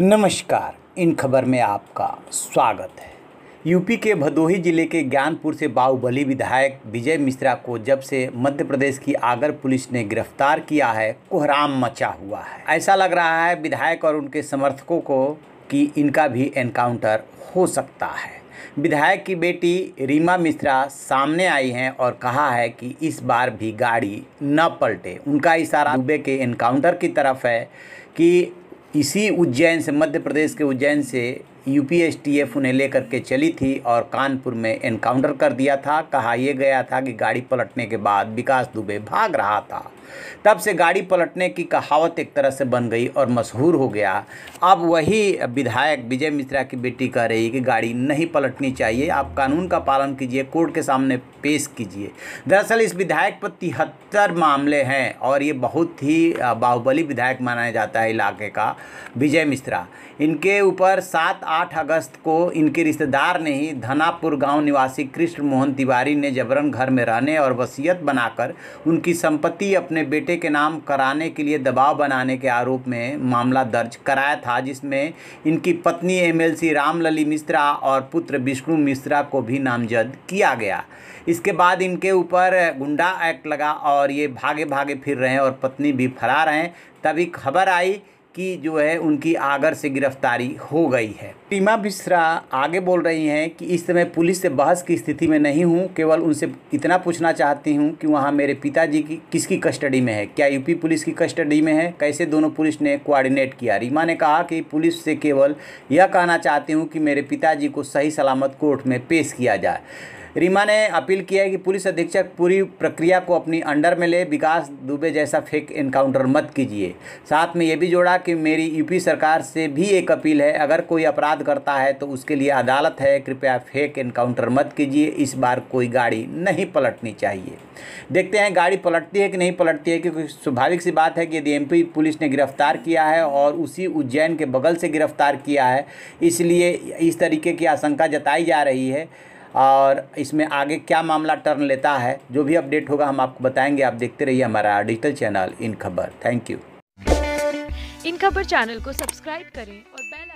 नमस्कार इन खबर में आपका स्वागत है यूपी के भदोही जिले के ज्ञानपुर से बाहुबली विधायक विजय मिश्रा को जब से मध्य प्रदेश की आगर पुलिस ने गिरफ्तार किया है कोहराम मचा हुआ है ऐसा लग रहा है विधायक और उनके समर्थकों को कि इनका भी एनकाउंटर हो सकता है विधायक की बेटी रीमा मिश्रा सामने आई हैं और कहा है कि इस बार भी गाड़ी न पलटे उनका इशारा दुबे के एनकाउंटर की तरफ है कि इसी उज्जैन से मध्य प्रदेश के उज्जैन से यूपीएसटीएफ उन्हें लेकर के चली थी और कानपुर में एनकाउंटर कर दिया था कहा यह गया था कि गाड़ी पलटने के बाद विकास दुबे भाग रहा था तब से गाड़ी पलटने की कहावत एक तरह से बन गई और मशहूर हो गया अब वही विधायक विजय मिश्रा की बेटी कह रही कि गाड़ी नहीं पलटनी चाहिए आप कानून का पालन कीजिए कोर्ट के सामने पेश कीजिए दरअसल इस विधायक पर तिहत्तर मामले हैं और ये बहुत ही बाहुबली विधायक माना जाता है इलाके का विजय मिश्रा इनके ऊपर सात 8 अगस्त को इनके रिश्तेदार ने ही धनापुर गांव निवासी कृष्ण मोहन तिवारी ने जबरन घर में रहने और वसीयत बनाकर उनकी संपत्ति अपने बेटे के नाम कराने के लिए दबाव बनाने के आरोप में मामला दर्ज कराया था जिसमें इनकी पत्नी एमएलसी रामलली मिश्रा और पुत्र विष्णु मिश्रा को भी नामजद किया गया इसके बाद इनके ऊपर गुंडा एक्ट लगा और ये भागे भागे फिर रहे हैं और पत्नी भी फरार हैं तभी खबर आई की जो है उनकी आगर से गिरफ्तारी हो गई है टीमा मिश्रा आगे बोल रही हैं कि इस समय पुलिस से बहस की स्थिति में नहीं हूँ केवल उनसे इतना पूछना चाहती हूँ कि वहाँ मेरे पिताजी की किसकी कस्टडी में है क्या यूपी पुलिस की कस्टडी में है कैसे दोनों पुलिस ने कोऑर्डिनेट किया रीमा ने कहा कि पुलिस से केवल यह कहना चाहती हूँ कि मेरे पिताजी को सही सलामत कोर्ट में पेश किया जाए रीमा ने अपील किया है कि पुलिस अधीक्षक पूरी प्रक्रिया को अपनी अंडर में ले विकास दुबे जैसा फेक इनकाउंटर मत कीजिए साथ में ये भी जोड़ा कि मेरी यूपी सरकार से भी एक अपील है अगर कोई अपराध करता है तो उसके लिए अदालत है कृपया फेक इनकाउंटर मत कीजिए इस बार कोई गाड़ी नहीं पलटनी चाहिए देखते हैं गाड़ी पलटती है कि नहीं पलटती है क्योंकि स्वाभाविक सी बात है कि यदि एम पुलिस ने गिरफ्तार किया है और उसी उज्जैन के बगल से गिरफ्तार किया है इसलिए इस तरीके की आशंका जताई जा रही है और इसमें आगे क्या मामला टर्न लेता है जो भी अपडेट होगा हम आपको बताएंगे आप देखते रहिए हमारा डिजिटल चैनल इन खबर थैंक यू इन खबर चैनल को सब्सक्राइब करें और बैल